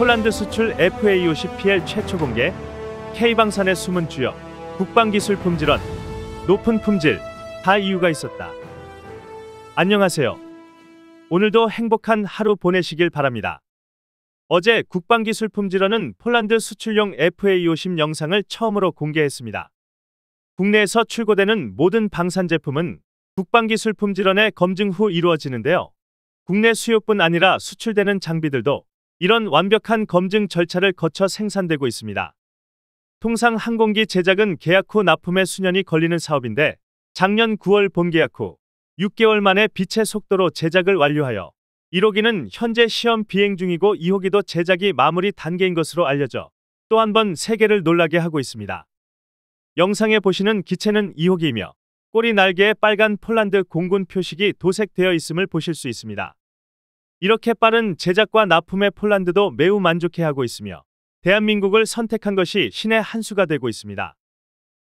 폴란드 수출 FAOCPL 최초 공개, K방산의 숨은 주역, 국방기술 품질원, 높은 품질, 다 이유가 있었다. 안녕하세요. 오늘도 행복한 하루 보내시길 바랍니다. 어제 국방기술 품질원은 폴란드 수출용 f a o c 0 영상을 처음으로 공개했습니다. 국내에서 출고되는 모든 방산 제품은 국방기술 품질원의 검증 후 이루어지는데요. 국내 수요뿐 아니라 수출되는 장비들도 이런 완벽한 검증 절차를 거쳐 생산되고 있습니다. 통상 항공기 제작은 계약 후 납품에 수년이 걸리는 사업인데 작년 9월 본 계약 후 6개월 만에 빛의 속도로 제작을 완료하여 1호기는 현재 시험 비행 중이고 2호기도 제작이 마무리 단계인 것으로 알려져 또 한 번 세계를 놀라게 하고 있습니다. 영상에 보시는 기체는 2호기이며 꼬리 날개에 빨간 폴란드 공군 표식이 도색되어 있음을 보실 수 있습니다. 이렇게 빠른 제작과 납품에 폴란드도 매우 만족해하고 있으며 대한민국을 선택한 것이 신의 한 수가 되고 있습니다.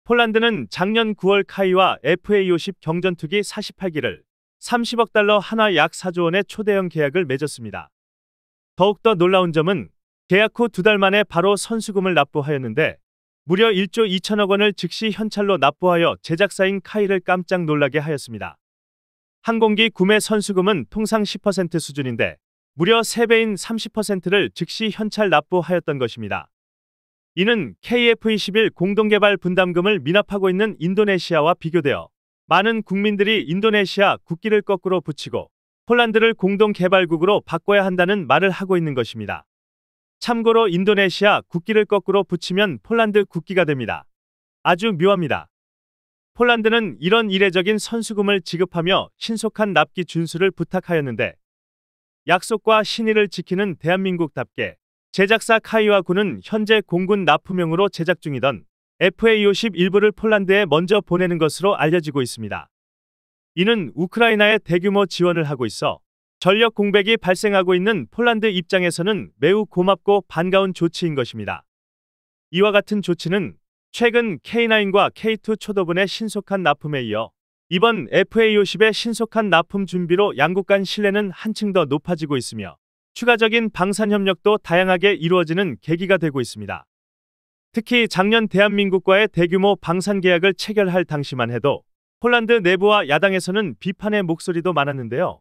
폴란드는 작년 9월 카이와 FA50 경전투기 48기를 30억 달러 하나 약 4조 원의 초대형 계약을 맺었습니다. 더욱더 놀라운 점은 계약 후 두 달 만에 바로 선수금을 납부하였는데 무려 1조 2천억 원을 즉시 현찰로 납부하여 제작사인 카이를 깜짝 놀라게 하였습니다. 항공기 구매 선수금은 통상 10% 수준인데 무려 3배인 30%를 즉시 현찰 납부하였던 것입니다. 이는 KF21 공동개발 분담금을 미납하고 있는 인도네시아와 비교되어 많은 국민들이 인도네시아 국기를 거꾸로 붙이고 폴란드를 공동개발국으로 바꿔야 한다는 말을 하고 있는 것입니다. 참고로 인도네시아 국기를 거꾸로 붙이면 폴란드 국기가 됩니다. 아주 묘합니다. 폴란드는 이런 이례적인 선수금을 지급하며 신속한 납기 준수를 부탁하였는데 약속과 신의를 지키는 대한민국답게 제작사 카이와 군은 현재 공군 납품용으로 제작 중이던 FA-50 일부를 폴란드에 먼저 보내는 것으로 알려지고 있습니다. 이는 우크라이나에 대규모 지원을 하고 있어 전력 공백이 발생하고 있는 폴란드 입장에서는 매우 고맙고 반가운 조치인 것입니다. 이와 같은 조치는 최근 K9과 K2 초도분의 신속한 납품에 이어 이번 FA50의 신속한 납품 준비로 양국 간 신뢰는 한층 더 높아지고 있으며 추가적인 방산 협력도 다양하게 이루어지는 계기가 되고 있습니다. 특히 작년 대한민국과의 대규모 방산 계약을 체결할 당시만 해도 폴란드 내부와 야당에서는 비판의 목소리도 많았는데요.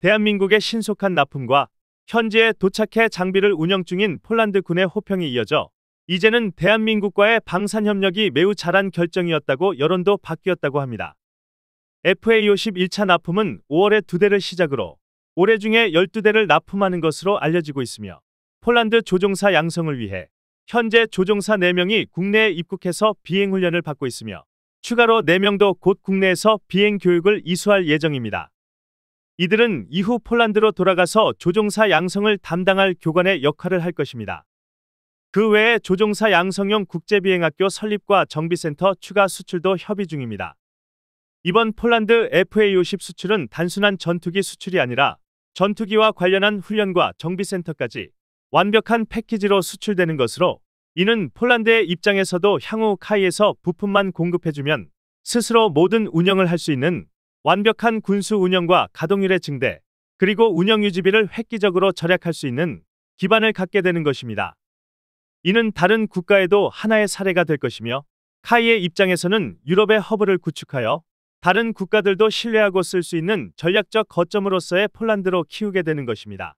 대한민국의 신속한 납품과 현지에 도착해 장비를 운영 중인 폴란드군의 호평이 이어져 이제는 대한민국과의 방산 협력이 매우 잘한 결정이었다고 여론도 바뀌었다고 합니다. FAO 11차 납품은 5월에 두 대를 시작으로 올해 중에 12대를 납품하는 것으로 알려지고 있으며 폴란드 조종사 양성을 위해 현재 조종사 4명이 국내에 입국해서 비행 훈련을 받고 있으며 추가로 4명도 곧 국내에서 비행 교육을 이수할 예정입니다. 이들은 이후 폴란드로 돌아가서 조종사 양성을 담당할 교관의 역할을 할 것입니다. 그 외에 조종사 양성형 국제비행학교 설립과 정비센터 추가 수출도 협의 중입니다. 이번 폴란드 FA-50 수출은 단순한 전투기 수출이 아니라 전투기와 관련한 훈련과 정비센터까지 완벽한 패키지로 수출되는 것으로 이는 폴란드의 입장에서도 향후 카이에서 부품만 공급해주면 스스로 모든 운영을 할 수 있는 완벽한 군수 운영과 가동률의 증대 그리고 운영 유지비를 획기적으로 절약할 수 있는 기반을 갖게 되는 것입니다. 이는 다른 국가에도 하나의 사례가 될 것이며 카이의 입장에서는 유럽의 허브를 구축하여 다른 국가들도 신뢰하고 쓸 수 있는 전략적 거점으로서의 폴란드로 키우게 되는 것입니다.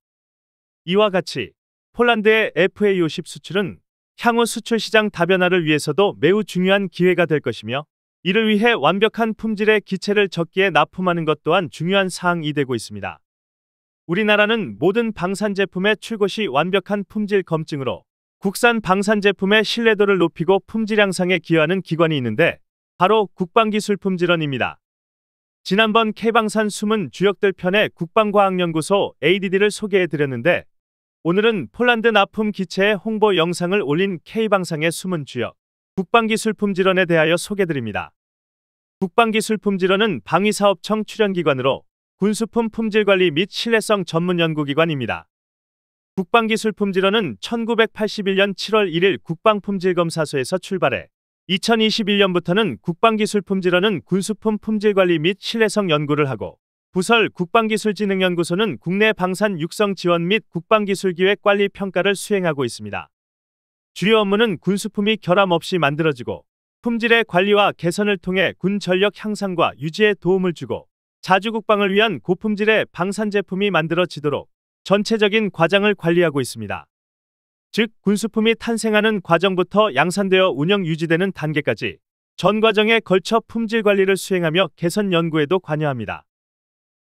이와 같이 폴란드의 FA50 수출은 향후 수출 시장 다변화를 위해서도 매우 중요한 기회가 될 것이며 이를 위해 완벽한 품질의 기체를 적기에 납품하는 것 또한 중요한 사항이 되고 있습니다. 우리나라는 모든 방산 제품의 출고시 완벽한 품질 검증으로 국산 방산 제품의 신뢰도를 높이고 품질 향상에 기여하는 기관이 있는데 바로 국방기술품질원입니다. 지난번 K방산 숨은 주역들 편에 국방과학연구소 ADD를 소개해드렸는데 오늘은 폴란드 납품 기체의 홍보 영상을 올린 K방상의 숨은 주역 국방기술품질원에 대하여 소개드립니다. 국방기술품질원은 방위사업청 출연기관으로 군수품 품질관리 및 신뢰성 전문연구기관입니다. 국방기술 품질원은 1981년 7월 1일 국방품질검사소에서 출발해 2021년부터는 국방기술 품질원은 군수품 품질관리 및 신뢰성 연구를 하고 부설 국방기술진흥연구소는 국내 방산 육성 지원 및 국방기술기획 관리 평가를 수행하고 있습니다. 주요 업무는 군수품이 결함 없이 만들어지고 품질의 관리와 개선을 통해 군 전력 향상과 유지에 도움을 주고 자주국방을 위한 고품질의 방산 제품이 만들어지도록 전체적인 과장을 관리하고 있습니다. 즉 군수품이 탄생하는 과정부터 양산되어 운영 유지되는 단계까지 전 과정에 걸쳐 품질 관리를 수행하며 개선 연구에도 관여합니다.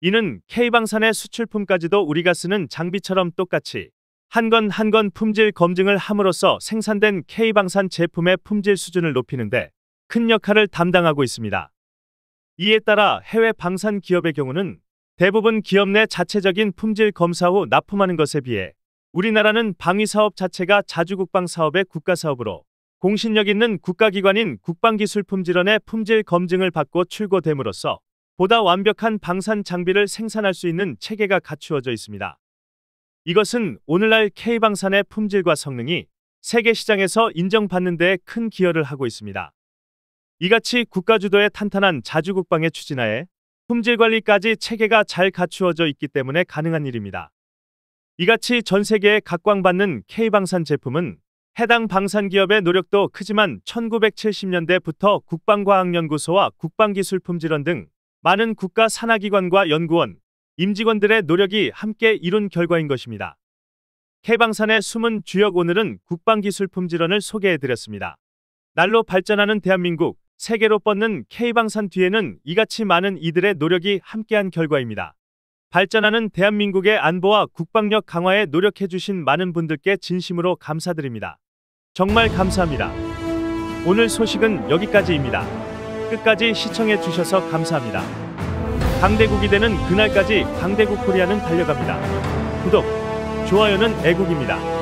이는 K방산의 수출품까지도 우리가 쓰는 장비처럼 똑같이 한 건 한건 한건 품질 검증을 함으로써 생산된 K방산 제품의 품질 수준을 높이는데 큰 역할을 담당하고 있습니다. 이에 따라 해외 방산 기업의 경우는 대부분 기업 내 자체적인 품질 검사 후 납품하는 것에 비해 우리나라는 방위 사업 자체가 자주국방 사업의 국가 사업으로 공신력 있는 국가기관인 국방기술품질원의 품질 검증을 받고 출고됨으로써 보다 완벽한 방산 장비를 생산할 수 있는 체계가 갖추어져 있습니다. 이것은 오늘날 K방산의 품질과 성능이 세계 시장에서 인정받는 데 큰 기여를 하고 있습니다. 이같이 국가주도의 탄탄한 자주국방에 추진하에 품질 관리까지 체계가 잘 갖추어져 있기 때문에 가능한 일입니다. 이같이 전 세계에 각광받는 K방산 제품은 해당 방산 기업의 노력도 크지만 1970년대부터 국방과학연구소와 국방기술품질원 등 많은 국가 산하기관과 연구원, 임직원들의 노력이 함께 이룬 결과인 것입니다. K방산의 숨은 주역 오늘은 국방기술품질원을 소개해드렸습니다. 날로 발전하는 대한민국 세계로 뻗는 K방산 뒤에는 이같이 많은 이들의 노력이 함께한 결과입니다. 발전하는 대한민국의 안보와 국방력 강화에 노력해 주신 많은 분들께 진심으로 감사드립니다. 정말 감사합니다. 오늘 소식은 여기까지입니다. 끝까지 시청해 주셔서 감사합니다. 강대국이 되는 그날까지 강대국 코리아는 달려갑니다. 구독, 좋아요는 애국입니다.